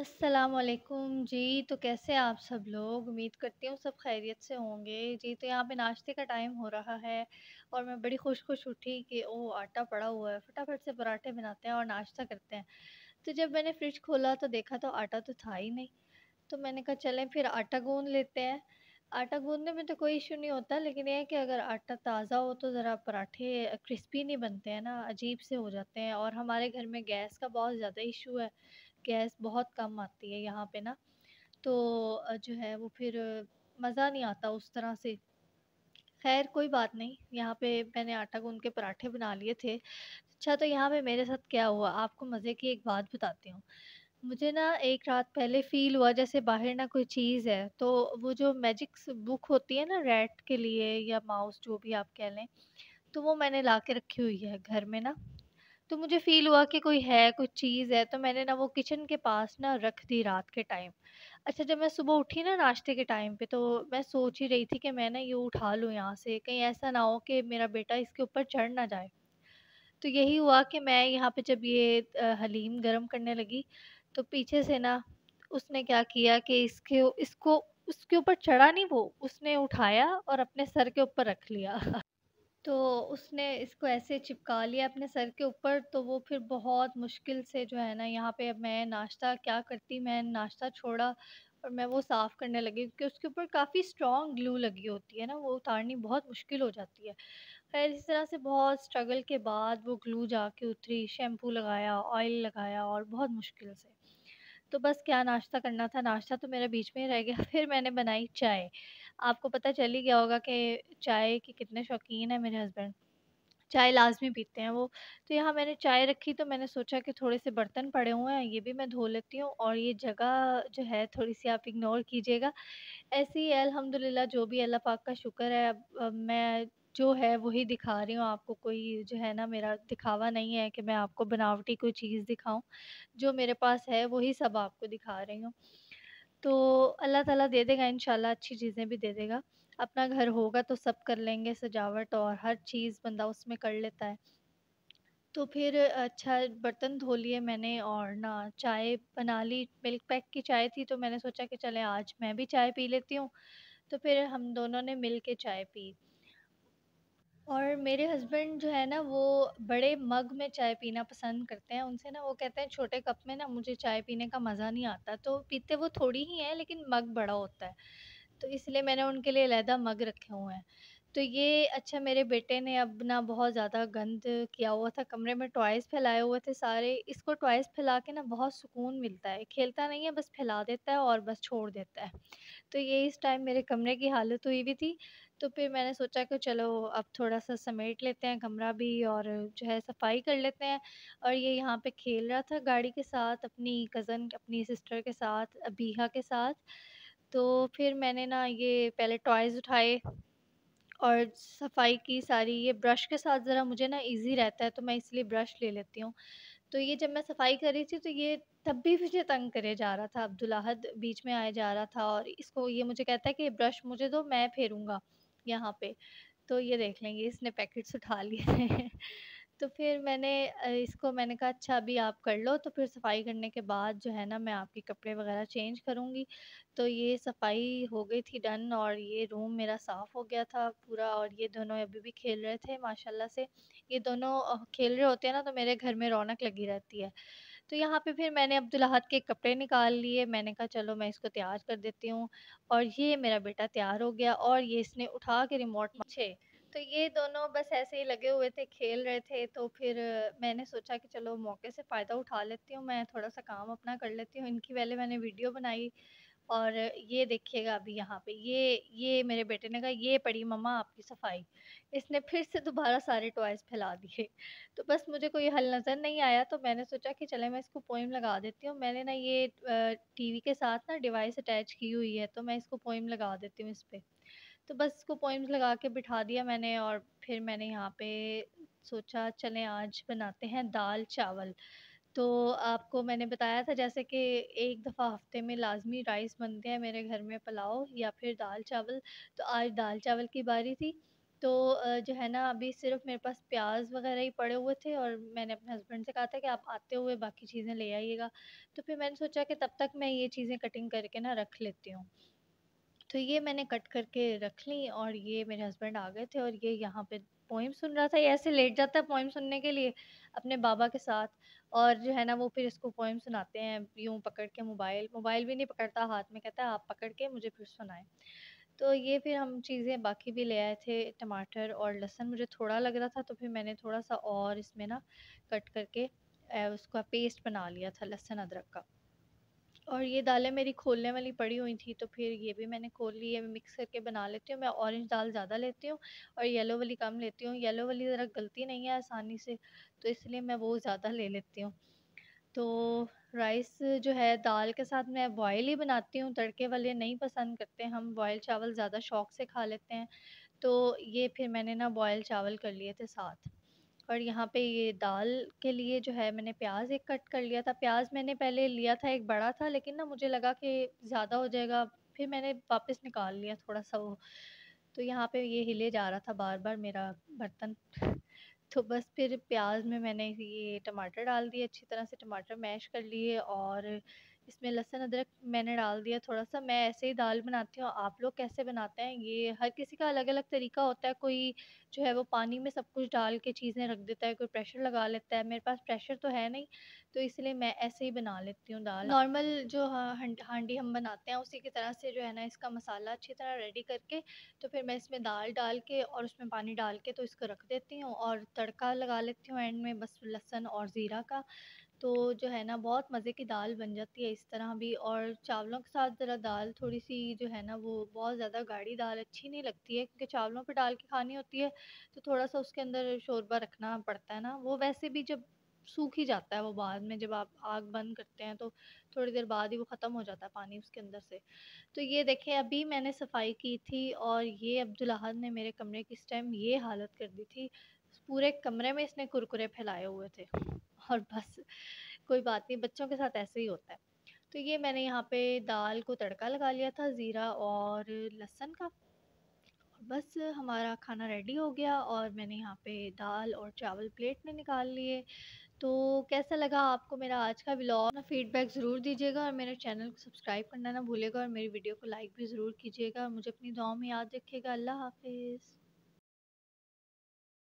असलकुम जी तो कैसे आप सब लोग उम्मीद करती हूँ सब खैरियत से होंगे जी तो यहाँ पे नाश्ते का टाइम हो रहा है और मैं बड़ी खुश खुश उठी कि ओ आटा पड़ा हुआ है फटाफट से पराठे बनाते हैं और नाश्ता करते हैं तो जब मैंने फ्रिज खोला तो देखा तो आटा तो था ही नहीं तो मैंने कहा चलें फिर आटा गूँध लेते हैं आटा गूँधने में तो कोई इशू नहीं होता लेकिन यह है कि अगर आटा ताज़ा हो तो ज़रा पराठे क्रिस्पी नहीं बनते हैं ना अजीब से हो जाते हैं और हमारे घर में गैस का बहुत ज़्यादा इशू है गैस बहुत कम आती है यहाँ पे ना तो जो है वो फिर मज़ा नहीं आता उस तरह से खैर कोई बात नहीं यहाँ पे मैंने आटा गूंद के पराठे बना लिए थे अच्छा तो यहाँ पे मेरे साथ क्या हुआ आपको मज़े की एक बात बताती हूँ मुझे ना एक रात पहले फ़ील हुआ जैसे बाहर ना कोई चीज़ है तो वो जो मैजिक बुक होती है ना रेट के लिए या माउस जो भी आप कह लें तो वो मैंने ला के रखी हुई है घर में ना तो मुझे फ़ील हुआ कि कोई है कोई चीज़ है तो मैंने ना वो किचन के पास ना रख दी रात के टाइम अच्छा जब मैं सुबह उठी ना नाश्ते के टाइम पे तो मैं सोच ही रही थी कि मैं ना ये उठा लूँ यहाँ से कहीं ऐसा ना हो कि मेरा बेटा इसके ऊपर चढ़ ना जाए तो यही हुआ कि मैं यहाँ पे जब ये हलीम गर्म करने लगी तो पीछे से ना उसने क्या किया कि इसके इसको उसके ऊपर चढ़ा नहीं वो उसने उठाया और अपने सर के ऊपर रख लिया तो उसने इसको ऐसे चिपका लिया अपने सर के ऊपर तो वो फिर बहुत मुश्किल से जो है ना यहाँ पे अब मैं नाश्ता क्या करती मैं नाश्ता छोड़ा और मैं वो साफ़ करने लगी क्योंकि उसके ऊपर काफ़ी स्ट्रॉन्ग ग्लू लगी होती है ना वो उतारनी बहुत मुश्किल हो जाती है खैर इस तरह से बहुत स्ट्रगल के बाद वो ग्लू जाके उतरी शैम्पू लगाया ऑयल लगाया और बहुत मुश्किल से तो बस क्या नाश्ता करना था नाश्ता तो मेरा बीच में ही रह गया फिर मैंने बनाई चाय आपको पता चल ही गया होगा कि चाय के कितने शौकीन है मेरे हस्बैंड चाय लाजमी पीते हैं वो तो यहाँ मैंने चाय रखी तो मैंने सोचा कि थोड़े से बर्तन पड़े हुए हैं ये भी मैं धो लेती हूँ और ये जगह जो है थोड़ी सी आप इग्नोर कीजिएगा ऐसे ही अलहमदिल्ला जो भी अल्लाह पाक का शुक्र है अब, अब मैं जो है वही दिखा रही हूँ आपको कोई जो है ना मेरा दिखावा नहीं है कि मैं आपको बनावटी कोई चीज़ दिखाऊँ जो मेरे पास है वही सब आपको दिखा रही हूँ तो अल्लाह ताला दे देगा इन अच्छी चीज़ें भी दे देगा अपना घर होगा तो सब कर लेंगे सजावट और हर चीज़ बंदा उसमें कर लेता है तो फिर अच्छा बर्तन धो लिए मैंने और ना चाय बना ली मिल्क पैक की चाय थी तो मैंने सोचा कि चले आज मैं भी चाय पी लेती हूँ तो फिर हम दोनों ने मिल के चाय पी मेरे हस्बैंड जो है ना वो बड़े मग में चाय पीना पसंद करते हैं उनसे ना वो कहते हैं छोटे कप में ना मुझे चाय पीने का मज़ा नहीं आता तो पीते वो थोड़ी ही हैं लेकिन मग बड़ा होता है तो इसलिए मैंने उनके लिए लहदा मग रखे हुए हैं तो ये अच्छा मेरे बेटे ने अब ना बहुत ज़्यादा गंद किया हुआ था कमरे में टॉयस फैलाए हुए थे सारे इसको टॉयस फैला के ना बहुत सुकून मिलता है खेलता नहीं है बस फैला देता है और बस छोड़ देता है तो ये इस टाइम मेरे कमरे की हालत हुई हुई थी तो फिर मैंने सोचा कि चलो अब थोड़ा सा समेट लेते हैं कमरा भी और जो है सफाई कर लेते हैं और ये यहाँ पे खेल रहा था गाड़ी के साथ अपनी कज़न अपनी सिस्टर के साथ अबीहा के साथ तो फिर मैंने ना ये पहले टॉयज़ उठाए और सफाई की सारी ये ब्रश के साथ ज़रा मुझे ना इजी रहता है तो मैं इसलिए ब्रश ले लेती हूँ तो ये जब मैं सफाई कर रही थी तो ये तब भी मुझे तंग करे जा रहा था अब्दुल अहद बीच में आया जा रहा था और इसको ये मुझे कहता है कि ब्रश मुझे दो मैं फेरूँगा यहाँ पे तो ये देख लेंगे इसने पैकेट्स उठा लिए तो फिर मैंने इसको मैंने कहा अच्छा अभी आप कर लो तो फिर सफाई करने के बाद जो है ना मैं आपके कपड़े वगैरह चेंज करूँगी तो ये सफाई हो गई थी डन और ये रूम मेरा साफ़ हो गया था पूरा और ये दोनों अभी भी खेल रहे थे माशाल्लाह से ये दोनों खेल रहे होते हैं ना तो मेरे घर में रौनक लगी रहती है तो यहाँ पे फिर मैंने अब्दुलहद के कपड़े निकाल लिए मैंने कहा चलो मैं इसको तैयार कर देती हूँ और ये मेरा बेटा तैयार हो गया और ये इसने उठा के रिमोट पूछे तो ये दोनों बस ऐसे ही लगे हुए थे खेल रहे थे तो फिर मैंने सोचा कि चलो मौके से फ़ायदा उठा लेती हूँ मैं थोड़ा सा काम अपना कर लेती हूँ इनकी पहले मैंने वीडियो बनाई और ये देखिएगा अभी यहाँ पे ये ये मेरे बेटे ने कहा ये पड़ी मम्मा आपकी सफाई इसने फिर से दोबारा सारे टॉयज़ फैला दिए तो बस मुझे कोई हल नज़र नहीं आया तो मैंने सोचा कि चले मैं इसको पोइम लगा देती हूँ मैंने ना ये टीवी के साथ ना डिवाइस अटैच की हुई है तो मैं इसको पोइम लगा देती हूँ इस पर तो बस इसको पोइम्स लगा के बिठा दिया मैंने और फिर मैंने यहाँ पे सोचा चले आज बनाते हैं दाल चावल तो आपको मैंने बताया था जैसे कि एक दफ़ा हफ्ते में लाजमी राइस बनते हैं मेरे घर में पुलाव या फिर दाल चावल तो आज दाल चावल की बारी थी तो जो है ना अभी सिर्फ मेरे पास प्याज वगैरह ही पड़े हुए थे और मैंने अपने हस्बैंड से कहा था कि आप आते हुए बाकी चीज़ें ले आइएगा तो फिर मैंने सोचा कि तब तक मैं ये चीज़ें कटिंग करके ना रख लेती हूँ तो ये मैंने कट करके रख ली और ये मेरे हस्बैंड आ गए थे और ये यहाँ पे पोइम सुन रहा था ये ऐसे लेट जाता है पोइम सुनने के लिए अपने बाबा के साथ और जो है ना वो फिर इसको पोइम सुनाते हैं यूँ पकड़ के मोबाइल मोबाइल भी नहीं पकड़ता हाथ में कहता है आप पकड़ के मुझे फिर सुनाए तो ये फिर हम चीज़ें बाकी भी ले आए थे टमाटर और लहसुन मुझे थोड़ा लग रहा था तो फिर मैंने थोड़ा सा और इसमें ना कट करके उसका पेस्ट बना लिया था लहसुन अदरक का और ये दालें मेरी खोलने वाली पड़ी हुई थी तो फिर ये भी मैंने खोल ली है मिक्स करके बना लेती हूँ मैं ऑरेंज दाल ज़्यादा लेती हूँ और येलो वाली कम लेती हूँ येलो वाली ज़रा गलती नहीं है आसानी से तो इसलिए मैं वो ज़्यादा ले लेती हूँ तो राइस जो है दाल के साथ मैं बॉयल ही बनाती हूँ तड़के वाले नहीं पसंद करते हम बॉयल चावल ज़्यादा शौक से खा लेते हैं तो ये फिर मैंने ना बॉयल चावल कर लिए थे साथ और यहाँ पे ये दाल के लिए जो है मैंने प्याज एक कट कर लिया था प्याज मैंने पहले लिया था एक बड़ा था लेकिन ना मुझे लगा कि ज़्यादा हो जाएगा फिर मैंने वापस निकाल लिया थोड़ा सा वो तो यहाँ पे ये हिले जा रहा था बार बार मेरा बर्तन तो बस फिर प्याज में मैंने ये टमाटर डाल दिए अच्छी तरह से टमाटर मैश कर लिए और इसमें लहसुन अदरक मैंने डाल दिया थोड़ा सा मैं ऐसे ही दाल बनाती हूँ आप लोग कैसे बनाते हैं ये हर किसी का अलग अलग तरीका होता है कोई जो है वो पानी में सब कुछ डाल के चीज़ें रख देता है कोई प्रेशर लगा लेता है मेरे पास प्रेशर तो है नहीं तो इसलिए मैं ऐसे ही बना लेती हूँ दाल नॉर्मल जो हांडी हम बनाते हैं उसी की तरह से जो है ना इसका मसाला अच्छी तरह रेडी करके तो फिर मैं इसमें दाल डाल के और उसमें पानी डाल के तो इसको रख देती हूँ और तड़का लगा लेती हूँ एंड में बस लहसुन और ज़ीरा का तो जो है ना बहुत मज़े की दाल बन जाती है इस तरह भी और चावलों के साथ ज़रा दाल थोड़ी सी जो है ना वो बहुत ज़्यादा गाढ़ी दाल अच्छी नहीं लगती है क्योंकि चावलों पे डाल के खानी होती है तो थोड़ा सा उसके अंदर शोरबा रखना पड़ता है ना वो वैसे भी जब सूख ही जाता है वो बाद में जब आप आग बंद करते हैं तो थोड़ी देर बाद ही वो ख़त्म हो जाता है पानी उसके अंदर से तो ये देखें अभी मैंने सफाई की थी और ये अब्दुल्हद ने मेरे कमरे की इस टाइम ये हालत कर दी थी पूरे कमरे में इसने कुरकुरे फैलाए हुए थे और बस कोई बात नहीं बच्चों के साथ ऐसे ही होता है तो ये मैंने यहाँ पे दाल को तड़का लगा लिया था ज़ीरा और लहसुन का और बस हमारा खाना रेडी हो गया और मैंने यहाँ पे दाल और चावल प्लेट में निकाल लिए तो कैसा लगा आपको मेरा आज का ब्लॉग ना फीडबैक ज़रूर दीजिएगा और मेरे चैनल को सब्सक्राइब करना ना भूलेगा और मेरी वीडियो को लाइक भी ज़रूर कीजिएगा और मुझे अपनी दुआ में याद रखिएगा अल्लाह हाफिज़